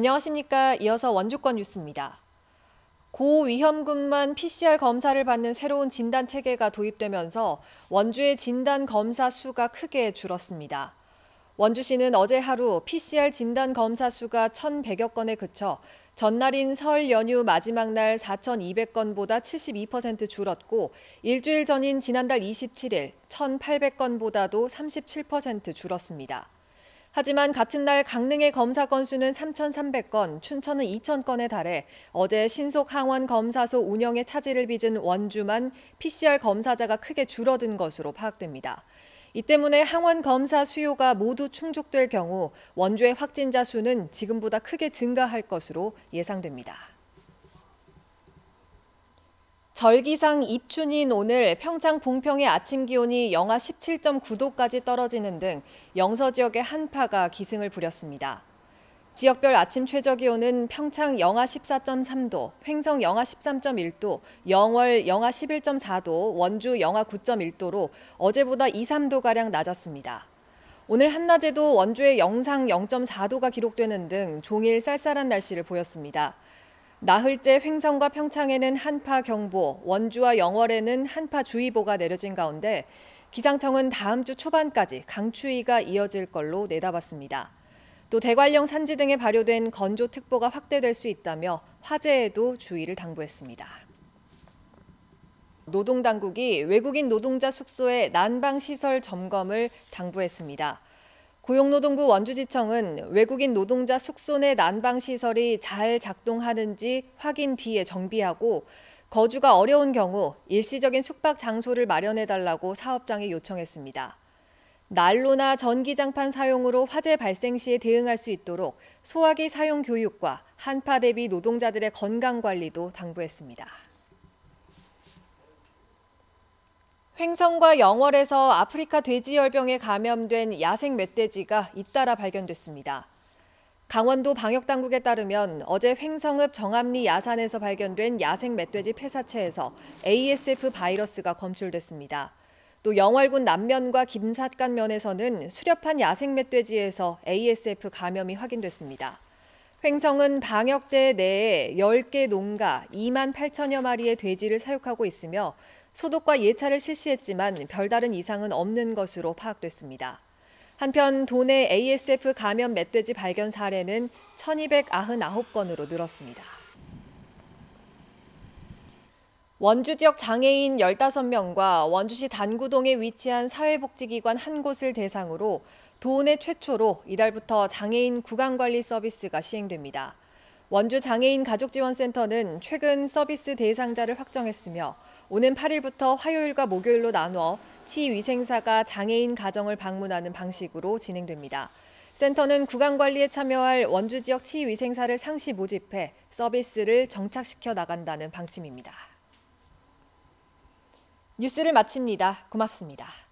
안녕하십니까. 이어서 원주권 뉴스입니다. 고위험군만 PCR 검사를 받는 새로운 진단 체계가 도입되면서 원주의 진단 검사 수가 크게 줄었습니다. 원주시는 어제 하루 PCR 진단 검사 수가 1,100여 건에 그쳐 전날인 설 연휴 마지막 날 4,200건보다 72% 줄었고 일주일 전인 지난달 27일 1,800건보다도 37% 줄었습니다. 하지만 같은 날 강릉의 검사 건수는 3,300건, 춘천은 2,000건에 달해 어제 신속 항원 검사소 운영에 차질을 빚은 원주만 PCR 검사자가 크게 줄어든 것으로 파악됩니다. 이 때문에 항원 검사 수요가 모두 충족될 경우 원주의 확진자 수는 지금보다 크게 증가할 것으로 예상됩니다. 절기상 입춘인 오늘 평창 봉평의 아침 기온이 영하 17.9도까지 떨어지는 등 영서 지역의 한파가 기승을 부렸습니다. 지역별 아침 최저 기온은 평창 영하 14.3도, 횡성 영하 13.1도, 영월 영하 11.4도, 원주 영하 9.1도로 어제보다 2, 3도가량 낮았습니다. 오늘 한낮에도 원주의 영상 0.4도가 기록되는 등 종일 쌀쌀한 날씨를 보였습니다. 나흘째 횡성과 평창에는 한파 경보, 원주와 영월에는 한파 주의보가 내려진 가운데 기상청은 다음 주 초반까지 강추위가 이어질 걸로 내다봤습니다. 또 대관령 산지 등에 발효된 건조특보가 확대될 수 있다며 화재에도 주의를 당부했습니다. 노동당국이 외국인 노동자 숙소의 난방시설 점검을 당부했습니다. 고용노동부 원주지청은 외국인 노동자 숙소 내 난방시설이 잘 작동하는지 확인 뒤에 정비하고 거주가 어려운 경우 일시적인 숙박 장소를 마련해달라고 사업장에 요청했습니다. 난로나 전기장판 사용으로 화재 발생 시에 대응할 수 있도록 소화기 사용 교육과 한파 대비 노동자들의 건강 관리도 당부했습니다. 횡성과 영월에서 아프리카 돼지열병에 감염된 야생 멧돼지가 잇따라 발견됐습니다. 강원도 방역당국에 따르면 어제 횡성읍 정암리 야산에서 발견된 야생 멧돼지 폐사체에서 ASF 바이러스가 검출됐습니다. 또 영월군 남면과 김삿간면에서는 수렵한 야생 멧돼지에서 ASF 감염이 확인됐습니다. 횡성은 방역대 내에 10개 농가 2만 8천여 마리의 돼지를 사육하고 있으며 소독과 예찰을 실시했지만 별다른 이상은 없는 것으로 파악됐습니다. 한편 도내 ASF 감염 멧돼지 발견 사례는 1,299건으로 늘었습니다. 원주 지역 장애인 15명과 원주시 단구동에 위치한 사회복지기관 한 곳을 대상으로 도내 최초로 이달부터 장애인 구강관리 서비스가 시행됩니다. 원주 장애인 가족지원센터는 최근 서비스 대상자를 확정했으며 오는 8일부터 화요일과 목요일로 나누어 치위생사가 장애인 가정을 방문하는 방식으로 진행됩니다. 센터는 구강 관리에 참여할 원주 지역 치위생사를 상시 모집해 서비스를 정착시켜 나간다는 방침입니다. 뉴스를 마칩니다. 고맙습니다.